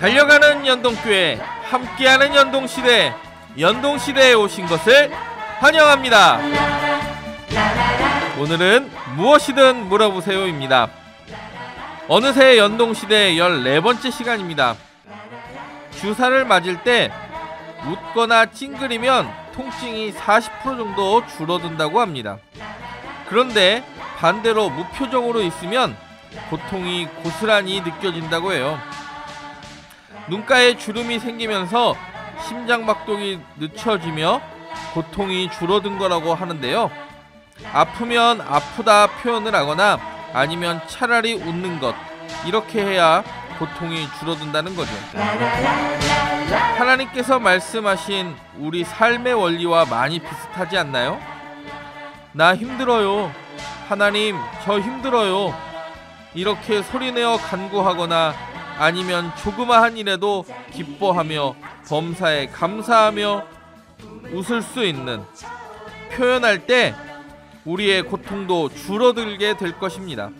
달려가는 연동교회 함께하는 연동시대 연동시대에 오신 것을 환영합니다 오늘은 무엇이든 물어보세요입니다 어느새 연동시대 14번째 시간입니다. 주사를 맞을 때 웃거나 찡그리면 통증이 40% 정도 줄어든다고 합니다. 그런데 반대로 무표정으로 있으면 고통이 고스란히 느껴진다고 해요. 눈가에 주름이 생기면서 심장박동이 늦춰지며 고통이 줄어든 거라고 하는데요. 아프면 아프다 표현을 하거나 아니면 차라리 웃는 것 이렇게 해야 고통이 줄어든다는 거죠. 하나님께서 말씀하신 우리 삶의 원리와 많이 비슷하지 않나요? 나 힘들어요. 하나님, 저 힘들어요. 이렇게 소리내어 간구하거나 아니면 조그마한 일에도 기뻐하며 범사에 감사하며 웃을 수 있는 표현할 때 우리의 고통도 줄어들게 될 것입니다.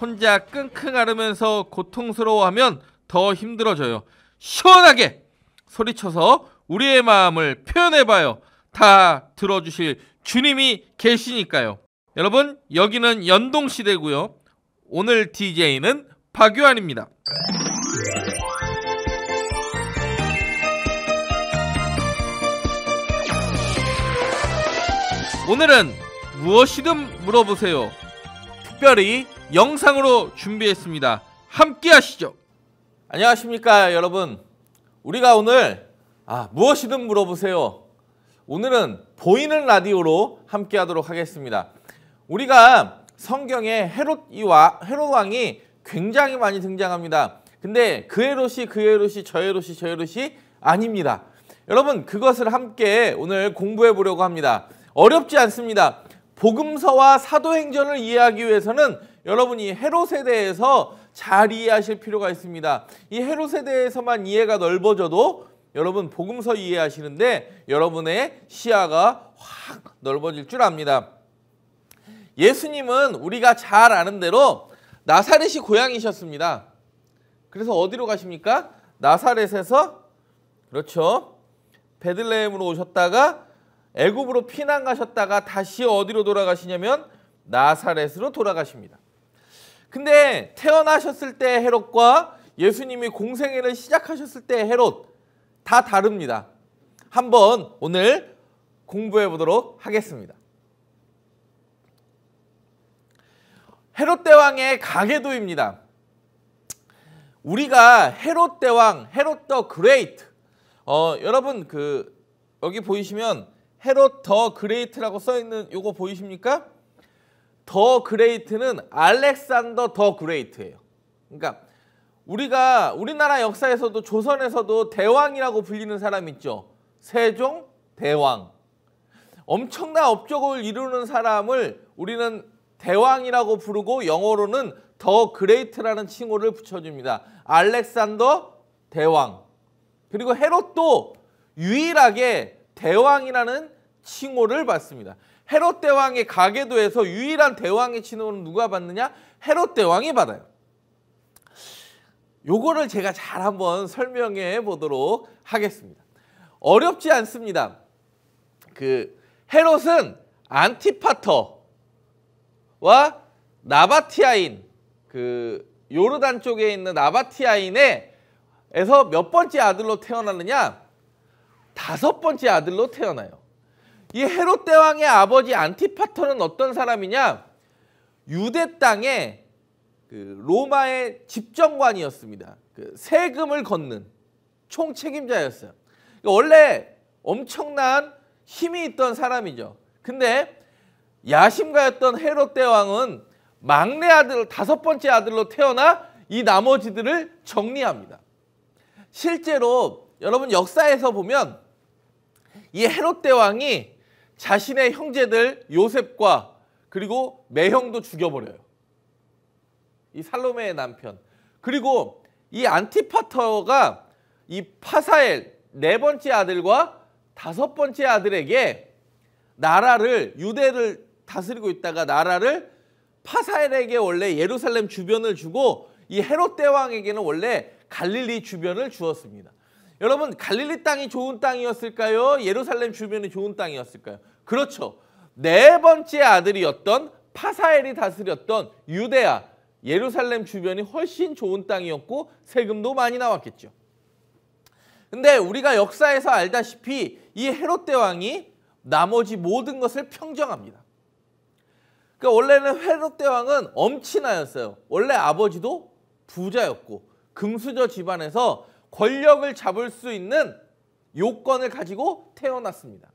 혼자 끙끙 앓으면서 고통스러워하면 더 힘들어져요. 시원하게 소리쳐서 우리의 마음을 표현해봐요. 다 들어주실 주님이 계시니까요. 여러분 여기는 연동시대고요. 오늘 DJ는 박유한입니다. 오늘은 무엇이든 물어보세요. 특별히 영상으로 준비했습니다. 함께 하시죠. 안녕하십니까 여러분. 우리가 오늘 아, 무엇이든 물어보세요. 오늘은 보이는 라디오로 함께 하도록 하겠습니다. 우리가 성경에 헤롯 이와 헤롯 왕이 굉장히 많이 등장합니다. 근데 그 헤롯이 그 헤롯이 저 헤롯이 저 헤롯이 아닙니다. 여러분 그것을 함께 오늘 공부해 보려고 합니다. 어렵지 않습니다. 복음서와 사도행전을 이해하기 위해서는 여러분이 헤롯 세대해서잘 이해하실 필요가 있습니다. 이 헤롯 세대해서만 이해가 넓어져도 여러분 복음서 이해하시는데 여러분의 시야가 확 넓어질 줄 압니다. 예수님은 우리가 잘 아는 대로 나사렛이 고향이셨습니다. 그래서 어디로 가십니까? 나사렛에서 그렇죠. 베들레헴으로 오셨다가 애굽으로 피난 가셨다가 다시 어디로 돌아가시냐면 나사렛으로 돌아가십니다. 근데 태어나셨을 때 헤롯과 예수님이 공생애를 시작하셨을 때 헤롯 다 다릅니다. 한번 오늘 공부해 보도록 하겠습니다. 헤롯 대왕의 가계도입니다. 우리가 헤롯 대왕, 헤롯 더 그레이트. 어, 여러분 그 여기 보이시면 헤롯 더 그레이트라고 써있는 요거 보이십니까? 더 그레이트는 알렉산더 더 그레이트예요. 그러니까 우리가 우리나라 역사에서도 조선에서도 대왕이라고 불리는 사람 있죠. 세종 대왕. 엄청난 업적을 이루는 사람을 우리는 대왕이라고 부르고 영어로는 더 그레이트라는 칭호를 붙여줍니다. 알렉산더 대왕. 그리고 헤롯도 유일하게 대왕이라는 칭호를 받습니다. 헤롯 대왕의 가계도에서 유일한 대왕의 칭호는 누가 받느냐? 헤롯 대왕이 받아요. 요거를 제가 잘 한번 설명해 보도록 하겠습니다. 어렵지 않습니다. 그 헤롯은 안티파터와 나바티아인 그 요르단 쪽에 있는 나바티아인에에서 몇 번째 아들로 태어나느냐? 다섯 번째 아들로 태어나요. 이 헤롯 대왕의 아버지 안티파터는 어떤 사람이냐? 유대 땅의 그 로마의 집정관이었습니다. 그 세금을 걷는 총 책임자였어요. 그러니까 원래 엄청난 힘이 있던 사람이죠. 근데 야심가였던 헤롯 대왕은 막내 아들 다섯 번째 아들로 태어나 이 나머지들을 정리합니다. 실제로 여러분 역사에서 보면 이 헤롯 대왕이 자신의 형제들 요셉과 그리고 매형도 죽여버려요. 이 살로메의 남편. 그리고 이 안티파터가 이 파사엘 네 번째 아들과 다섯 번째 아들에게 나라를 유대를 다스리고 있다가 나라를 파사엘에게 원래 예루살렘 주변을 주고 이 헤롯 대왕에게는 원래 갈릴리 주변을 주었습니다. 여러분 갈릴리 땅이 좋은 땅이었을까요? 예루살렘 주변이 좋은 땅이었을까요? 그렇죠. 네 번째 아들이었던 파사엘이 다스렸던 유대아 예루살렘 주변이 훨씬 좋은 땅이었고 세금도 많이 나왔겠죠. 근데 우리가 역사에서 알다시피 이 헤롯 대왕이 나머지 모든 것을 평정합니다. 그러니까 원래는 헤롯 대왕은 엄친아였어요. 원래 아버지도 부자였고 금수저 집안에서 권력을 잡을 수 있는 요건을 가지고 태어났습니다.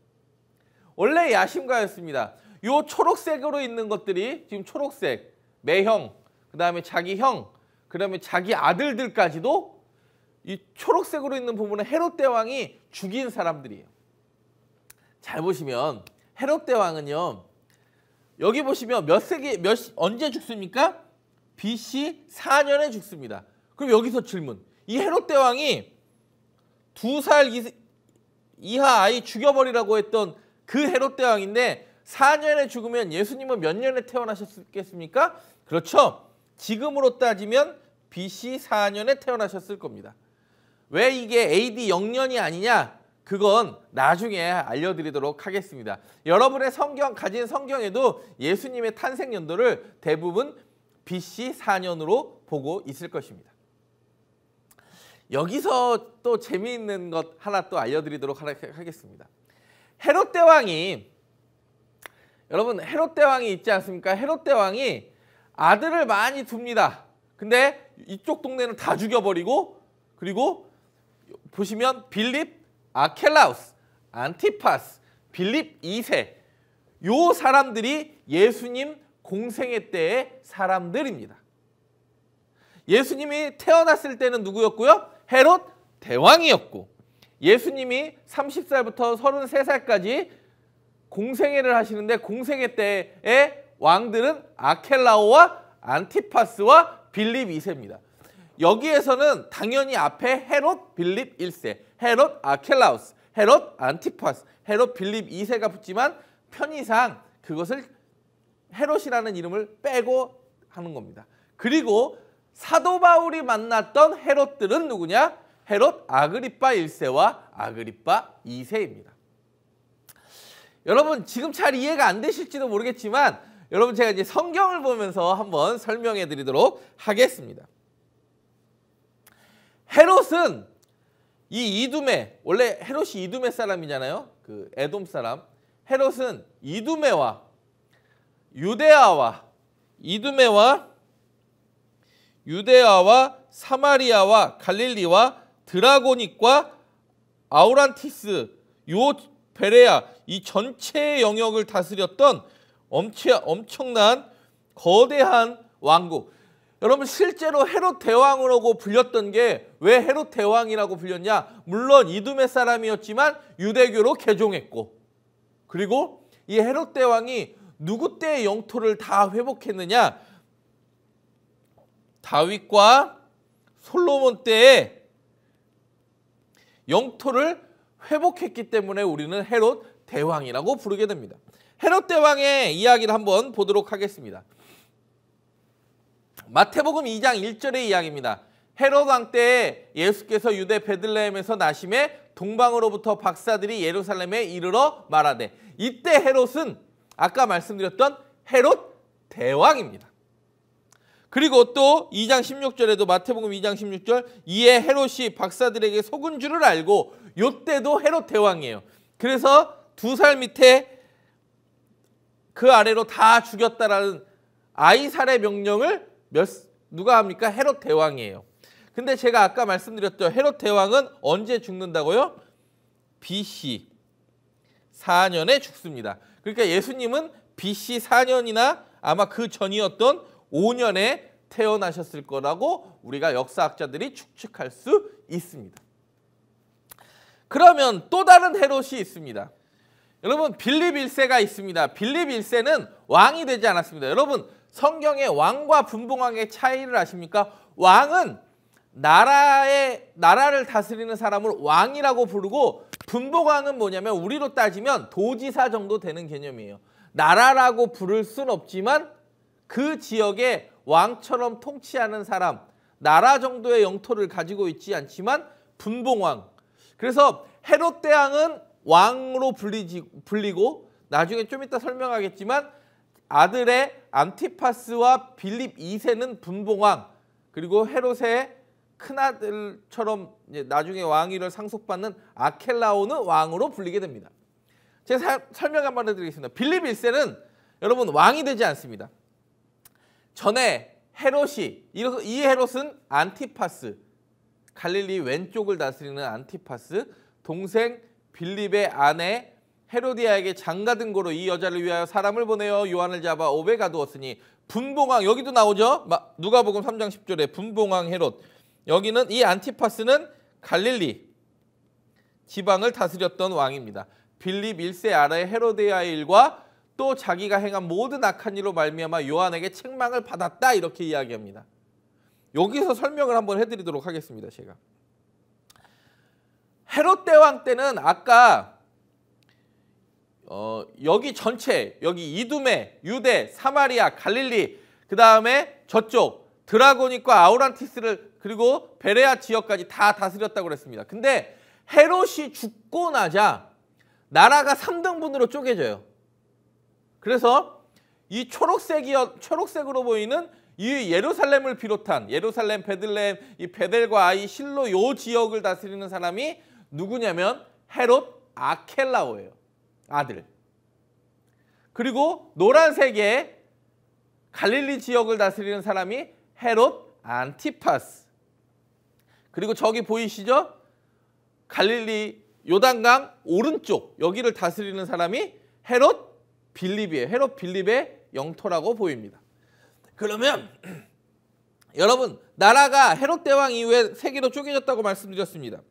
원래 야심가였습니다. 요 초록색으로 있는 것들이 지금 초록색, 매형, 그 다음에 자기 형, 그 다음에 자기 아들들까지도 이 초록색으로 있는 부분은 헤롯 대왕이 죽인 사람들이에요. 잘 보시면 헤롯 대왕은요. 여기 보시면 몇 세기 몇 언제 죽습니까? BC 4년에 죽습니다. 그럼 여기서 질문. 이 헤롯 대왕이 두 살 이하 아이 죽여버리라고 했던 그 헤롯 대왕인데 4년에 죽으면 예수님은 몇 년에 태어나셨겠습니까? 그렇죠. 지금으로 따지면 BC 4년에 태어나셨을 겁니다. 왜 이게 AD 0년이 아니냐? 그건 나중에 알려드리도록 하겠습니다. 여러분의 성경 가진 성경에도 예수님의 탄생 연도를 대부분 BC 4년으로 보고 있을 것입니다. 여기서 또 재미있는 것 하나 또 알려드리도록 하겠습니다. 헤롯 대왕이 여러분 헤롯 대왕이 있지 않습니까? 헤롯 대왕이 아들을 많이 둡니다. 근데 이쪽 동네는 다 죽여버리고 그리고 보시면 빌립, 아켈라우스, 안티파스, 빌립 2세 요 사람들이 예수님 공생의 때의 사람들입니다. 예수님이 태어났을 때는 누구였고요? 헤롯 대왕이었고 예수님이 30살부터 33살까지 공생애를 하시는데 공생애 때의 왕들은 아켈라오와 안티파스와 빌립 2세입니다. 여기에서는 당연히 앞에 헤롯, 빌립 1세, 헤롯, 아켈라우스, 헤롯, 안티파스, 헤롯, 빌립 2세가 붙지만 편의상 그것을 헤롯이라는 이름을 빼고 하는 겁니다. 그리고 사도 바울이 만났던 헤롯들은 누구냐? 헤롯 아그리빠 1세와 아그리빠 2세입니다. 여러분 지금 잘 이해가 안 되실지도 모르겠지만 여러분 제가 이제 성경을 보면서 한번 설명해 드리도록 하겠습니다. 헤롯은 이 이두메 원래 헤롯이 이두메 사람이잖아요. 그 에돔 사람. 헤롯은 이두메와 유대아와 이두메와 유대아와 사마리아와 갈릴리와 드라고닉과 아우란티스, 요 베레아 이 전체 의 영역을 다스렸던 엄청, 엄청난 거대한 왕국. 여러분 실제로 헤롯 대왕으로 불렸던 게 왜 헤롯 대왕이라고 불렸냐? 물론 이두메 사람이었지만 유대교로 개종했고 그리고 이 헤롯 대왕이 누구 때의 영토를 다 회복했느냐? 다윗과 솔로몬 때에 영토를 회복했기 때문에 우리는 헤롯 대왕이라고 부르게 됩니다. 헤롯 대왕의 이야기를 한번 보도록 하겠습니다. 마태복음 2장 1절의 이야기입니다. 헤롯 왕때 예수께서 유대 베들레헴에서 나심에 동방으로부터 박사들이 예루살렘에 이르러 말하되 이때 헤롯은 아까 말씀드렸던 헤롯 대왕입니다. 그리고 또 2장 16절에도 마태복음 2장 16절 이에 헤롯이 박사들에게 속은 줄을 알고 요때도 헤롯 대왕이에요. 그래서 두 살 밑에 그 아래로 다 죽였다라는 아이살의 명령을 몇, 누가 합니까? 헤롯 대왕이에요. 근데 제가 아까 말씀드렸죠. 헤롯 대왕은 언제 죽는다고요? BC 4년에 죽습니다. 그러니까 예수님은 BC 4년이나 아마 그 전이었던 5년에 태어나셨을 거라고 우리가 역사학자들이 추측할 수 있습니다. 그러면 또 다른 헤롯이 있습니다. 여러분 빌립 1세가 있습니다. 빌립 1세는 왕이 되지 않았습니다. 여러분 성경의 왕과 분봉왕의 차이를 아십니까? 왕은 나라의 나라를 다스리는 사람을 왕이라고 부르고 분봉왕은 뭐냐면 우리로 따지면 도지사 정도 되는 개념이에요. 나라라고 부를 순 없지만 그 지역에 왕처럼 통치하는 사람, 나라 정도의 영토를 가지고 있지 않지만 분봉왕. 그래서 헤롯 대왕은 왕으로 불리지, 불리고 나중에 좀 이따 설명하겠지만 아들의 안티파스와 빌립 2세는 분봉왕 그리고 헤롯의 큰아들처럼 나중에 왕위를 상속받는 아켈라오는 왕으로 불리게 됩니다. 제가 사, 설명 한번 해드리겠습니다. 빌립 1세는 여러분 왕이 되지 않습니다. 전에 헤롯이 이 헤롯은 안티파스 갈릴리 왼쪽을 다스리는 안티파스 동생 빌립의 아내 헤로디아에게 장가든 거로 이 여자를 위하여 사람을 보내어 요한을 잡아 오베 가두었으니 분봉왕 여기도 나오죠. 누가복음 3장 10절에 분봉왕 헤롯 여기는 이 안티파스는 갈릴리 지방을 다스렸던 왕입니다. 빌립 1세 아래 헤로디아의 일과 또 자기가 행한 모든 악한 일로 말미암아 요한에게 책망을 받았다 이렇게 이야기합니다. 여기서 설명을 한번 해드리도록 하겠습니다. 제가 헤롯 대왕 때는 아까 어, 여기 전체 여기 이두메, 유대, 사마리아, 갈릴리 그 다음에 저쪽 드라고닉과 아우란티스를 그리고 베레아 지역까지 다 다스렸다고 그랬습니다. 근데 헤롯이 죽고 나자 나라가 3등분으로 쪼개져요. 그래서 이 초록색이 초록색으로 보이는 이 예루살렘을 비롯한 예루살렘, 베들렘이 베델과 아이, 실로 요 지역을 다스리는 사람이 누구냐면 헤롯 아켈라오예요. 아들. 그리고 노란색의 갈릴리 지역을 다스리는 사람이 헤롯 안티파스. 그리고 저기 보이시죠? 갈릴리 요단강 오른쪽 여기를 다스리는 사람이 헤롯 빌립이에요. 헤롯 빌립의 영토라고 보입니다. 그러면 여러분 나라가 헤롯 대왕 이후에 세계로 쪼개졌다고 말씀드렸습니다.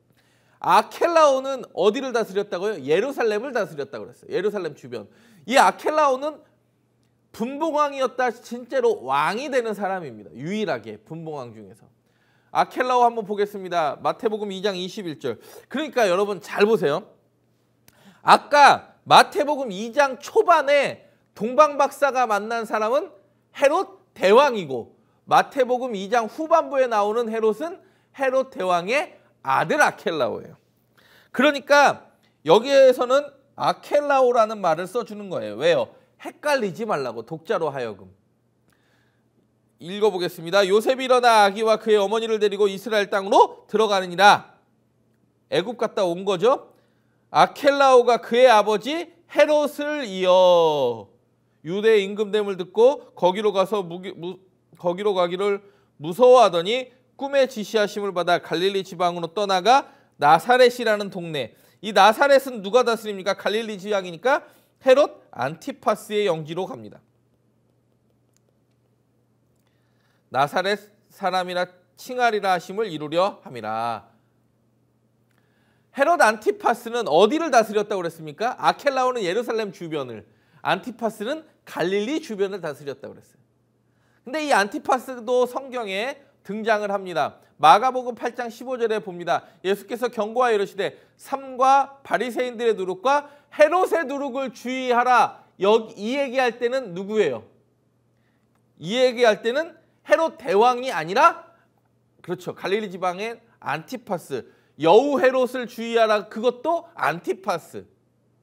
아켈라오는 어디를 다스렸다고요? 예루살렘을 다스렸다고 그랬어요. 예루살렘 주변. 이 아켈라오는 분봉왕이었다 진짜로 왕이 되는 사람입니다. 유일하게 분봉왕 중에서. 아켈라오 한번 보겠습니다. 마태복음 2장 21절. 그러니까 여러분 잘 보세요. 아까 마태복음 2장 초반에 동방박사가 만난 사람은 헤롯 대왕이고 마태복음 2장 후반부에 나오는 헤롯은 헤롯 대왕의 아들 아켈라오예요. 그러니까 여기에서는 아켈라오라는 말을 써주는 거예요. 왜요? 헷갈리지 말라고 독자로 하여금. 읽어보겠습니다. 요셉이 일어나 아기와 그의 어머니를 데리고 이스라엘 땅으로 들어가느니라. 애굽 갔다 온 거죠. 아켈라오가 그의 아버지 헤롯을 이어 유대 임금됨을 듣고 거기로 가서 무기, 무, 거기로 가기를 무서워하더니 꿈에 지시하심을 받아 갈릴리 지방으로 떠나가 나사렛이라는 동네 이 나사렛은 누가 다스립니까? 갈릴리 지방이니까 헤롯 안티파스의 영지로 갑니다. 나사렛 사람이라 칭하리라 하심을 이루려 함이라. 헤롯 안티파스는 어디를 다스렸다고 그랬습니까? 아켈라오는 예루살렘 주변을, 안티파스는 갈릴리 주변을 다스렸다고 그랬어요. 근데 이 안티파스도 성경에 등장을 합니다. 마가복음 8장 15절에 봅니다. 예수께서 경고하여 이르시되 삼과 바리새인들의 누룩과 헤롯의 누룩을 주의하라. 여기 이 얘기할 때는 누구예요? 이 얘기할 때는 헤롯 대왕이 아니라 그렇죠. 갈릴리 지방의 안티파스 여우 헤롯을 주의하라 그것도 안티파스.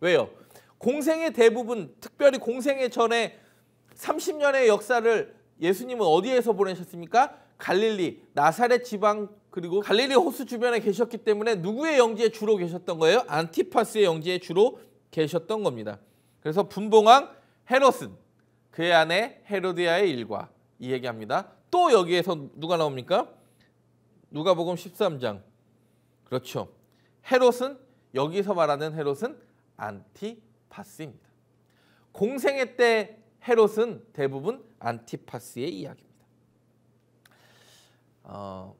왜요? 공생의 대부분 특별히 공생의 전에 30년의 역사를 예수님은 어디에서 보내셨습니까? 갈릴리 나사렛 지방 그리고 갈릴리 호수 주변에 계셨기 때문에 누구의 영지에 주로 계셨던 거예요? 안티파스의 영지에 주로 계셨던 겁니다. 그래서 분봉왕 헤롯은 그의 아내 헤로디아의 일과 이 얘기합니다. 또 여기에서 누가 나옵니까? 누가복음 13장 그렇죠. 헤롯은 여기서 말하는 헤롯은 안티파스입니다. 공생애 때 헤롯은 대부분 안티파스의 이야기입니다. 어,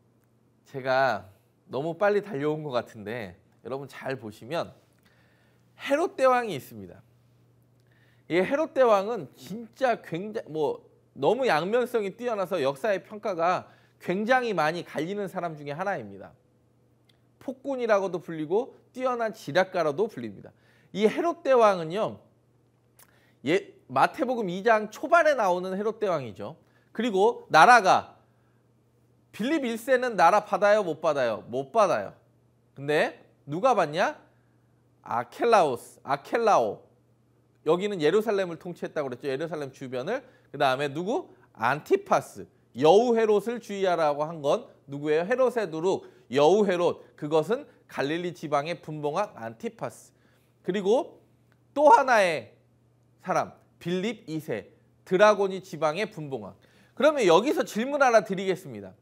제가 너무 빨리 달려온 것 같은데 여러분 잘 보시면 헤롯 대왕이 있습니다. 이 헤롯 대왕은 진짜 굉장히 뭐 너무 양면성이 뛰어나서 역사의 평가가 굉장히 많이 갈리는 사람 중에 하나입니다. 폭군이라고도 불리고 뛰어난 지략가라도 불립니다. 이 헤롯 대왕은요. 예, 마태복음 2장 초반에 나오는 헤롯 대왕이죠. 그리고 나라가 빌립 1세는 나라 받아요 못 받아요? 못 받아요. 근데 누가 받냐? 아켈라오스, 아켈라오. 여기는 예루살렘을 통치했다고 그랬죠. 예루살렘 주변을. 그 다음에 누구? 안티파스. 여우 헤롯을 주의하라고 한 건 누구예요? 헤롯의 누룩. 여우 헤롯 그것은 갈릴리 지방의 분봉학 안티파스 그리고 또 하나의 사람 빌립 2세 드라곤이 지방의 분봉학 그러면 여기서 질문 하나 드리겠습니다.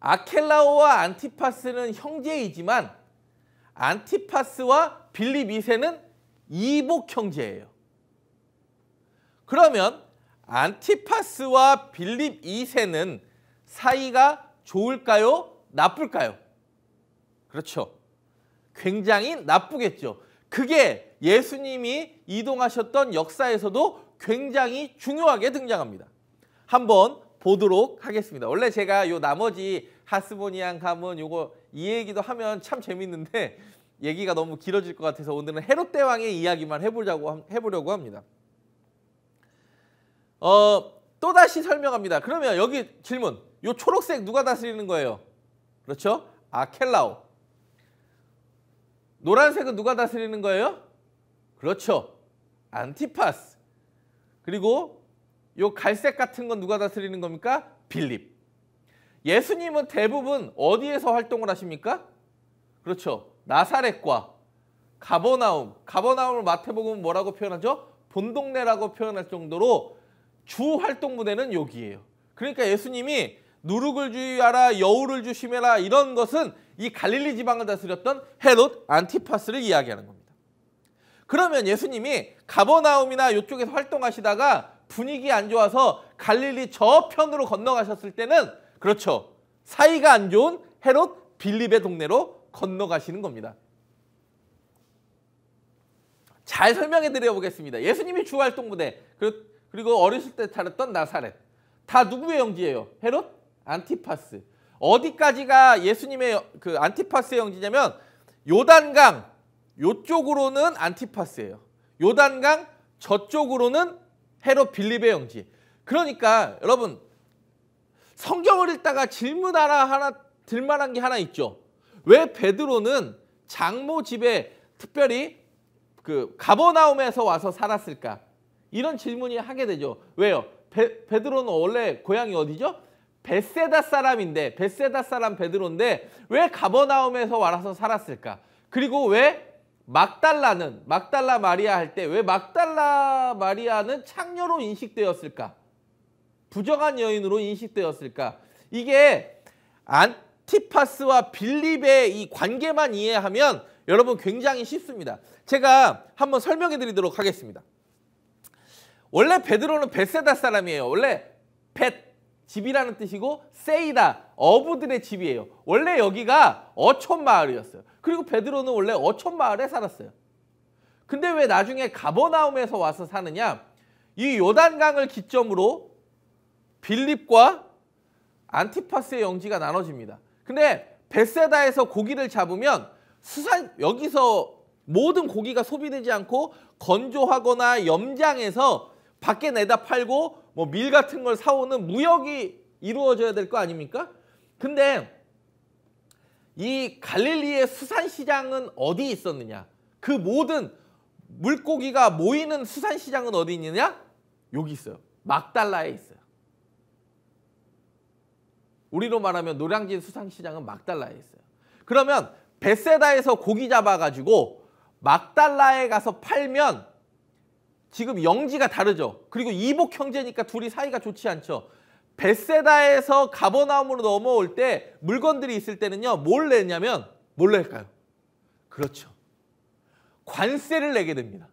아켈라오와 안티파스는 형제이지만 안티파스와 빌립 2세는 이복 형제예요. 그러면 안티파스와 빌립 2세는 사이가 좋을까요? 나쁠까요? 그렇죠. 굉장히 나쁘겠죠. 그게 예수님이 이동하셨던 역사에서도 굉장히 중요하게 등장합니다. 한번 보도록 하겠습니다. 원래 제가 요 나머지 하스모니안 가문 요거 이 얘기도 하면 참 재밌는데 얘기가 너무 길어질 것 같아서 오늘은 헤롯 대왕의 이야기만 해보자고 해보려고 합니다. 어, 또다시 설명합니다. 그러면 여기 질문. 요 초록색 누가 다스리는 거예요? 그렇죠? 아켈라오. 노란색은 누가 다스리는 거예요? 그렇죠. 안티파스. 그리고 요 갈색 같은 건 누가 다스리는 겁니까? 빌립. 예수님은 대부분 어디에서 활동을 하십니까? 그렇죠. 나사렛과 가버나움. 가버나움을 마태복음 뭐라고 표현하죠? 본동네라고 표현할 정도로 주 활동 무대는 여기예요. 그러니까 예수님이 누룩을 주의하라 여우를 주심해라 이런 것은 이 갈릴리 지방을 다스렸던 헤롯 안티파스를 이야기하는 겁니다. 그러면 예수님이 가버나움이나 이쪽에서 활동하시다가 분위기 안 좋아서 갈릴리 저편으로 건너가셨을 때는 그렇죠. 사이가 안 좋은 헤롯 빌립의 동네로 건너가시는 겁니다. 잘 설명해 드려보겠습니다. 예수님이 주활동 부대 그리고 어렸을 때 살았던 나사렛 다 누구의 영지예요? 헤롯 안티파스. 어디까지가 예수님의 그 안티파스의 영지냐면 요단강 요쪽으로는 안티파스예요. 요단강 저쪽으로는 헤로 빌립의 영지. 그러니까 여러분 성경을 읽다가 질문 하나 하나 들만한 게 하나 있죠. 왜 베드로는 장모 집에 특별히 그 가버나움에서 와서 살았을까? 이런 질문이 하게 되죠. 왜요? 베, 베드로는 원래 고향이 어디죠? 벳세다 사람인데 벳세다 사람 베드로인데 왜 가버나움에서 와라서 살았을까? 그리고 왜 막달라는 막달라 마리아 할 때 왜 막달라 마리아는 창녀로 인식되었을까? 부정한 여인으로 인식되었을까? 이게 안티파스와 빌립의 이 관계만 이해하면 여러분 굉장히 쉽습니다. 제가 한번 설명해 드리도록 하겠습니다. 원래 베드로는 베세다 사람이에요. 원래 벳 집이라는 뜻이고 세이다 어부들의 집이에요. 원래 여기가 어촌 마을이었어요. 그리고 베드로는 원래 어촌 마을에 살았어요. 근데 왜 나중에 가버나움에서 와서 사느냐? 이 요단강을 기점으로 빌립과 안티파스의 영지가 나눠집니다. 근데 베세다에서 고기를 잡으면 수산 여기서 모든 고기가 소비되지 않고 건조하거나 염장해서 밖에 내다 팔고 뭐밀 같은 걸 사오는 무역이 이루어져야 될 거 아닙니까? 근데 이 갈릴리의 수산시장은 어디 있었느냐? 그 모든 물고기가 모이는 수산시장은 어디 있느냐? 여기 있어요. 막달라에 있어요. 우리로 말하면 노량진 수산시장은 막달라에 있어요. 그러면 베세다에서 고기 잡아가지고 막달라에 가서 팔면 지금 영지가 다르죠. 그리고 이복 형제니까 둘이 사이가 좋지 않죠. 벳세다에서 가버나움으로 넘어올 때 물건들이 있을 때는요. 뭘 냈냐면 뭘 낼까요? 그렇죠. 관세를 내게 됩니다.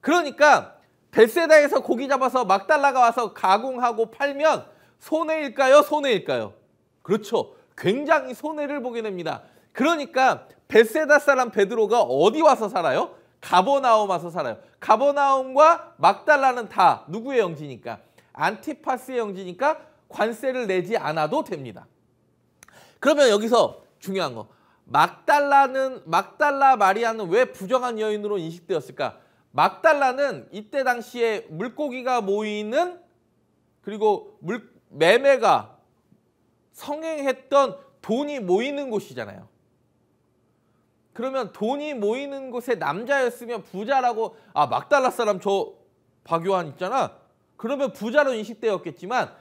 그러니까 벳세다에서 고기 잡아서 막달라가 와서 가공하고 팔면 손해일까요? 손해일까요? 그렇죠. 굉장히 손해를 보게 됩니다. 그러니까 벳세다 사람 베드로가 어디 와서 살아요? 가보나움 와서 살아요. 가보나움과 막달라는 다 누구의 영지니까? 안티파스의 영지니까 관세를 내지 않아도 됩니다. 그러면 여기서 중요한 거. 막달라는 막달라 마리아는 왜 부정한 여인으로 인식되었을까? 막달라는 이때 당시에 물고기가 모이는 그리고 물, 매매가 성행했던 돈이 모이는 곳이잖아요. 그러면 돈이 모이는 곳에 남자였으면 부자라고 아 막달라 사람 저 박요한 있잖아. 그러면 부자로 인식되었겠지만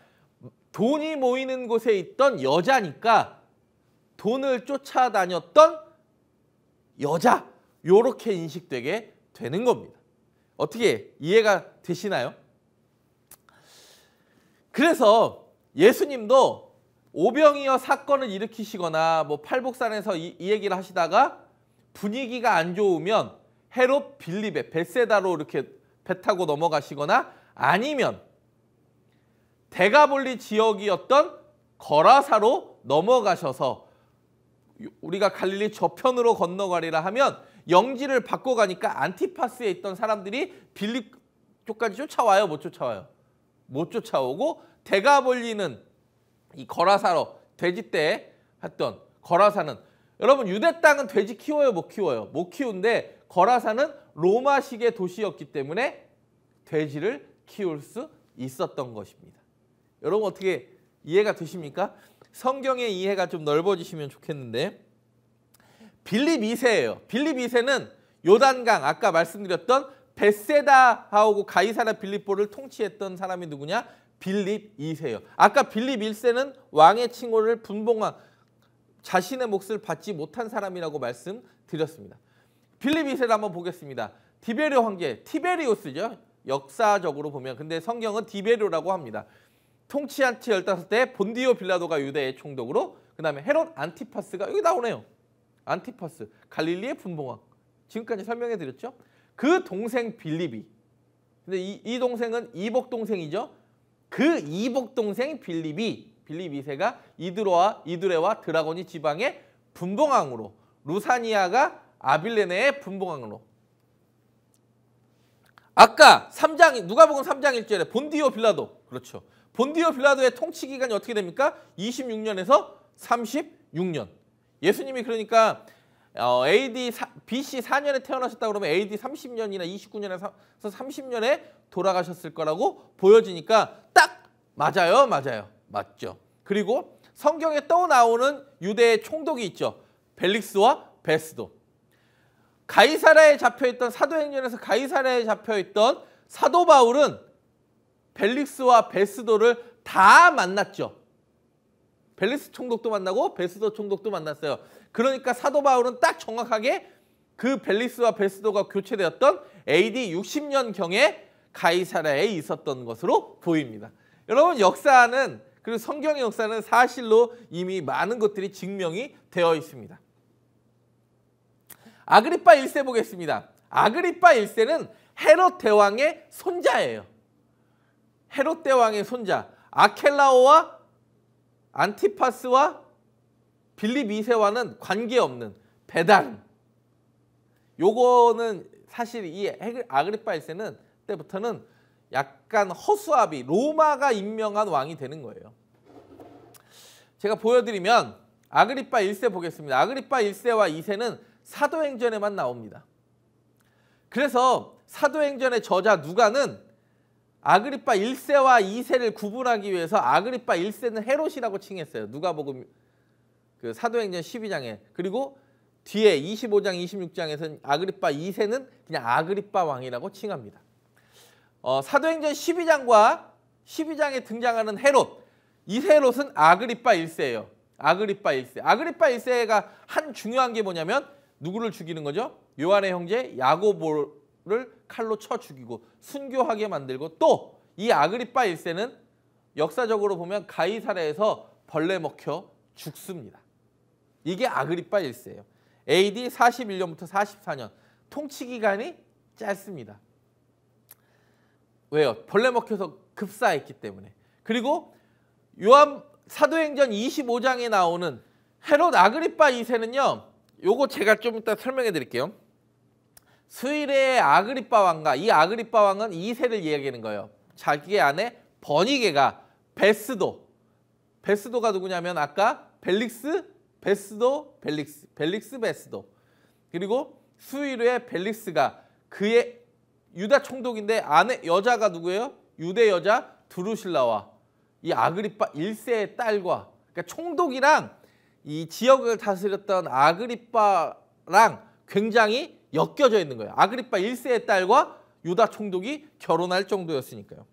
돈이 모이는 곳에 있던 여자니까 돈을 쫓아다녔던 여자 요렇게 인식되게 되는 겁니다. 어떻게 이해가 되시나요? 그래서 예수님도 오병이어 사건을 일으키시거나 뭐 팔복산에서 이, 이 얘기를 하시다가 분위기가 안 좋으면 헤롯 빌립에 베세다로 이렇게 배 타고 넘어가시거나 아니면 대가볼리 지역이었던 거라사로 넘어가셔서 우리가 갈릴리 저편으로 건너가리라 하면 영지를 바꿔가니까 안티파스에 있던 사람들이 빌립 쪽까지 쫓아와요? 못 쫓아와요? 못 쫓아오고 대가볼리는 이 거라사로 돼지떼 했던 거라사는 여러분 유대 땅은 돼지 키워요 못 키워요? 못 키운데 거라사는 로마식의 도시였기 때문에 돼지를 키울 수 있었던 것입니다. 여러분 어떻게 이해가 되십니까? 성경의 이해가 좀 넓어지시면 좋겠는데 빌리 미세예요. 빌리 미세는 요단강 아까 말씀드렸던 베세다하고 가이사라 빌립보를 통치했던 사람이 누구냐? 빌립 2세요. 아까 빌립 1세는 왕의 칭호를 분봉왕 자신의 몫을 받지 못한 사람이라고 말씀드렸습니다. 빌립 2세를 한번 보겠습니다. 디베리오 황제, 티베리오스죠. 역사적으로 보면. 근데 성경은 디베리오라고 합니다. 통치한 지 15대 본디오 빌라도가 유대의 총독으로 그 다음에 헤롯 안티파스가 여기 나오네요. 안티파스, 갈릴리의 분봉왕. 지금까지 설명해드렸죠. 그 동생 빌립이. 근데 이, 이 동생은 이복 동생이죠. 그 이복 동생 빌립이 빌립 2세가 이드로와 이드레와 드라곤이 지방의 분봉왕으로 루사니아가 아빌레네의 분봉왕으로 아까 3장 누가복음 3장 1절에 본디오 빌라도 그렇죠. 본디오 빌라도의 통치 기간이 어떻게 됩니까? 26년에서 36년. 예수님이 그러니까 어, AD 사, BC 4년에 태어나셨다 그러면 AD 30년이나 29년에서 30년에 돌아가셨을 거라고 보여지니까 딱 맞아요, 맞아요. 맞죠. 그리고 성경에 또 나오는 유대의 총독이 있죠. 벨릭스와 베스도. 가이사라에 잡혀있던 사도행전에서 가이사라에 잡혀있던 사도 바울은 벨릭스와 베스도를 다 만났죠. 벨릭스 총독도 만나고 베스도 총독도 만났어요. 그러니까 사도 바울은 딱 정확하게 그 벨릭스와 베스도가 교체되었던 AD 60년경에 가이사라에 있었던 것으로 보입니다. 여러분 역사는 그리고 성경의 역사는 사실로 이미 많은 것들이 증명이 되어 있습니다. 아그리파 1세 보겠습니다. 아그리파 1세는 헤롯 대왕의 손자예요. 헤롯 대왕의 손자 아켈라오와 안티파스와 빌립 2세와는 관계없는 배단 요거는 사실 이 아그리파 1세는 때부터는 약간 허수아비 로마가 임명한 왕이 되는 거예요. 제가 보여드리면 아그리빠 1세 보겠습니다. 아그리빠 1세와 2세는 사도행전에만 나옵니다. 그래서 사도행전의 저자 누가는 아그리빠 1세와 2세를 구분하기 위해서 아그리빠 1세는 헤롯이라고 칭했어요. 누가복음 그 사도행전 12장에. 그리고 뒤에 25장 26장에서는 아그리빠 2세는 그냥 아그리빠 왕이라고 칭합니다. 어, 사도행전 12장과 12장에 등장하는 헤롯 이 헤롯은 아그리빠 1세예요. 아그리빠 1세. 아그리빠 1세가 한 중요한 게 뭐냐면 누구를 죽이는 거죠? 요한의 형제 야고보를 칼로 쳐 죽이고 순교하게 만들고 또 이 아그리빠 1세는 역사적으로 보면 가이사라에서 벌레 먹혀 죽습니다. 이게 아그리빠 1세예요. AD 41년부터 44년 통치 기간이 짧습니다. 왜요? 벌레 먹혀서 급사했기 때문에. 그리고 요한 사도행전 25장에 나오는 헤롯 아그리빠 2세는요. 요거 제가 좀 이따 설명해 드릴게요. 스위레의 아그리빠 왕과 이 아그리빠 왕은 2세를 이야기하는 거예요. 자기의 아내 버니게가 베스도 베스도가 누구냐면 아까 벨릭스 베스도 벨릭스 벨릭스 베스도 그리고 수이르의 벨릭스가 그의 유다 총독인데 아내 여자가 누구예요? 유대 여자 두루실라와 이아그리파 1세의 딸과 그러니까 총독이랑 이 지역을 다스렸던 아그리파랑 굉장히 엮여져 있는 거예요. 아그리파 1세의 딸과 유다 총독이 결혼할 정도였으니까요.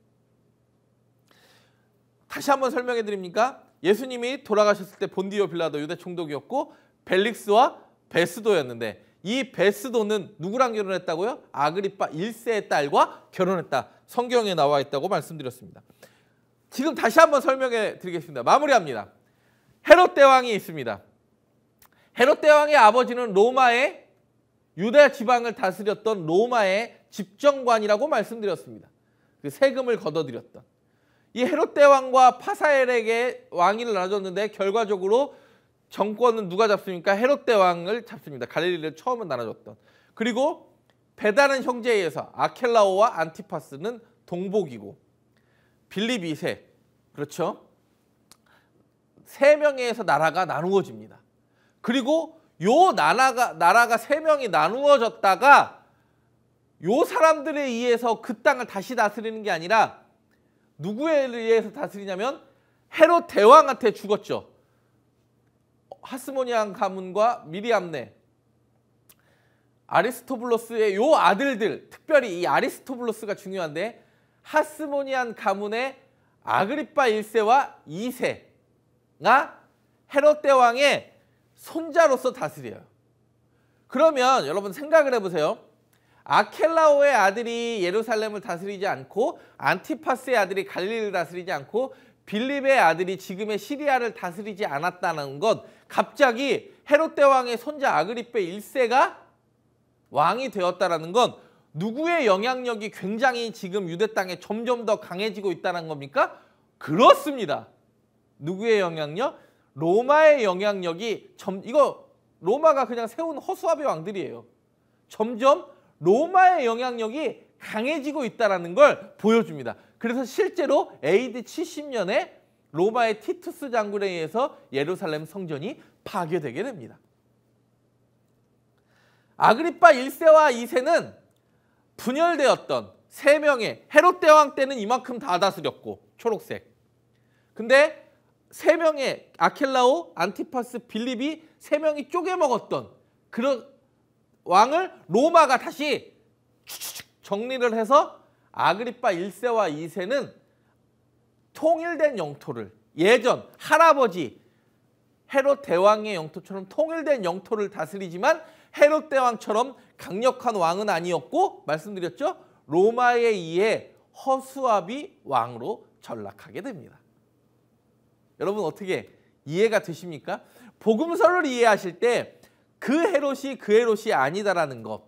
다시 한번 설명해 드립니까? 예수님이 돌아가셨을 때 본디오 빌라도 유대 총독이었고 벨릭스와 베스도였는데 이 베스도는 누구랑 결혼했다고요? 아그리파 1세의 딸과 결혼했다. 성경에 나와 있다고 말씀드렸습니다. 지금 다시 한번 설명해 드리겠습니다. 마무리합니다. 헤롯 대왕이 있습니다. 헤롯 대왕의 아버지는 로마의 유대 지방을 다스렸던 로마의 집정관이라고 말씀드렸습니다. 그 세금을 걷어들였던 이 헤롯 대왕과 파사엘에게 왕위를 나눠줬는데 결과적으로 정권은 누가 잡습니까? 헤롯 대왕을 잡습니다. 갈릴리를 처음에 나눠줬던. 그리고 배단은 형제에 의해서 아켈라오와 안티파스는 동복이고 빌립 2세 그렇죠? 세 명에 서 나라가 나누어집니다. 그리고 요 나라가 나라가 세 명이 나누어졌다가 요 사람들에 의해서 그 땅을 다시 다스리는 게 아니라 누구에 의해서 다스리냐면 헤롯 대왕한테 죽었죠. 하스모니안 가문과 미리암네 아리스토블로스의 요 아들들 특별히 이 아리스토블로스가 중요한데 하스모니안 가문의 아그리빠 1세와 2세가 헤롯 대왕의 손자로서 다스려요. 그러면 여러분 생각을 해보세요. 아켈라오의 아들이 예루살렘을 다스리지 않고 안티파스의 아들이 갈릴리를 다스리지 않고 빌립의 아들이 지금의 시리아를 다스리지 않았다는 것 갑자기 헤롯 대왕의 손자 아그리페 1세가 왕이 되었다는건 누구의 영향력이 굉장히 지금 유대 땅에 점점 더 강해지고 있다는 겁니까? 그렇습니다. 누구의 영향력? 로마의 영향력이 점 이거 로마가 그냥 세운 허수아비 왕들이에요. 점점 로마의 영향력이 강해지고 있다는 걸 보여줍니다. 그래서 실제로 AD 70년에 로마의 티투스 장군에 의해서 예루살렘 성전이 파괴되게 됩니다. 아그리파 1세와 2세는 분열되었던 세명의 헤롯 대왕 때는 이만큼 다 다스렸고 초록색. 근데 세명의 아켈라오, 안티파스, 빌립이 세명이 쪼개먹었던 그런 왕을 로마가 다시 정리를 해서 아그리빠 1세와 2세는 통일된 영토를 예전 할아버지 헤롯 대왕의 영토처럼 통일된 영토를 다스리지만 헤롯 대왕처럼 강력한 왕은 아니었고 말씀드렸죠? 로마에 의해 허수아비 왕으로 전락하게 됩니다. 여러분 어떻게 이해가 되십니까? 복음서를 이해하실 때 그 헤롯이 그 헤롯이 아니다라는 것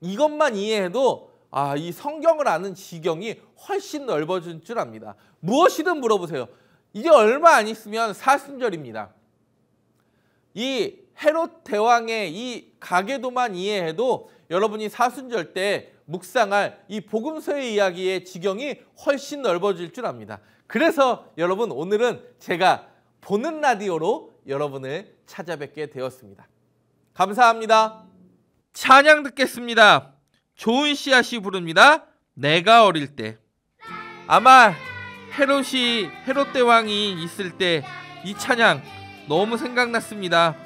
이것만 이해해도 아, 이 성경을 아는 지경이 훨씬 넓어진 줄 압니다. 무엇이든 물어보세요. 이제 얼마 안 있으면 사순절입니다. 이 헤롯 대왕의 이 가계도만 이해해도 여러분이 사순절 때 묵상할 이 복음서의 이야기의 지경이 훨씬 넓어질 줄 압니다. 그래서 여러분 오늘은 제가 보는 라디오로 여러분을 찾아뵙게 되었습니다. 감사합니다. 찬양 듣겠습니다. 좋은 씨앗이 부릅니다. 내가 어릴 때 아마 헤롯이 헤롯 대왕이 있을 때 이 찬양 너무 생각났습니다.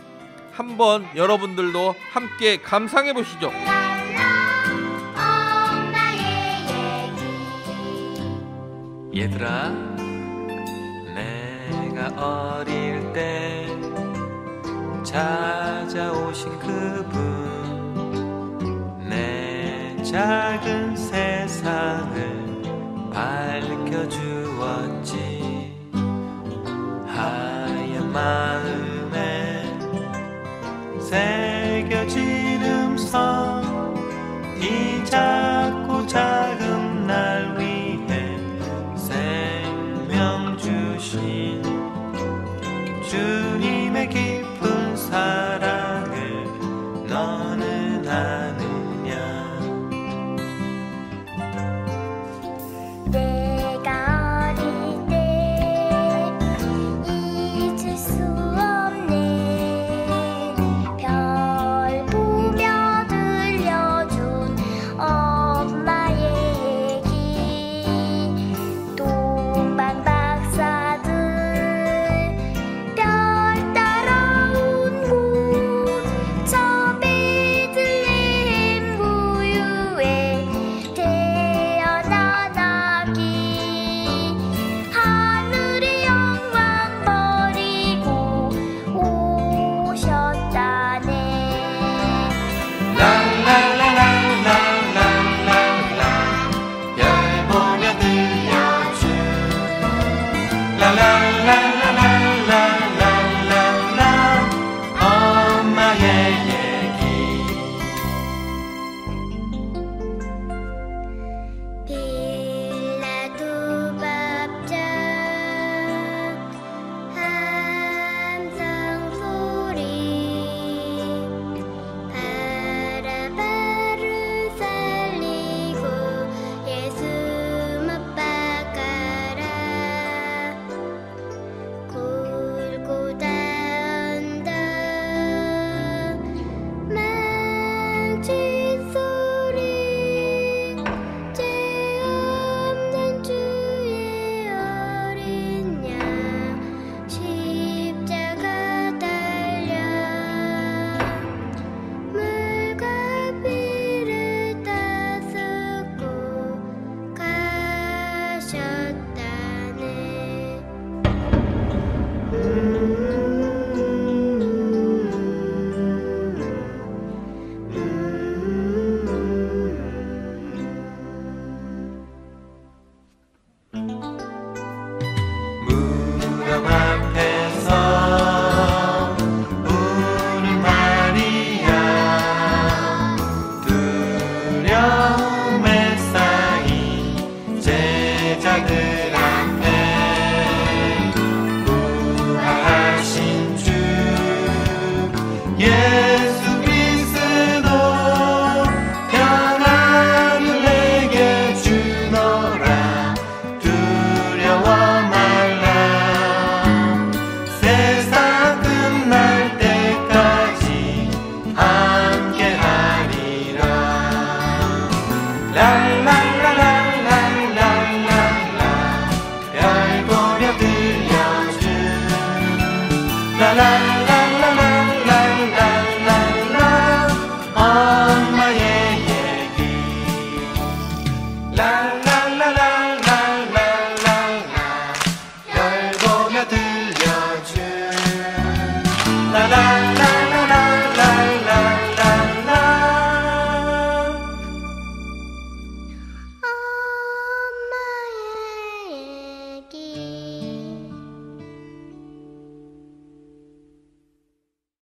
한번 여러분들도 함께 감상해 보시죠. 얘들아 내가 어릴 때 찾아오신 그 작은 세상을 밝혀주었지 하얀 마음에 새겨진 음성 이자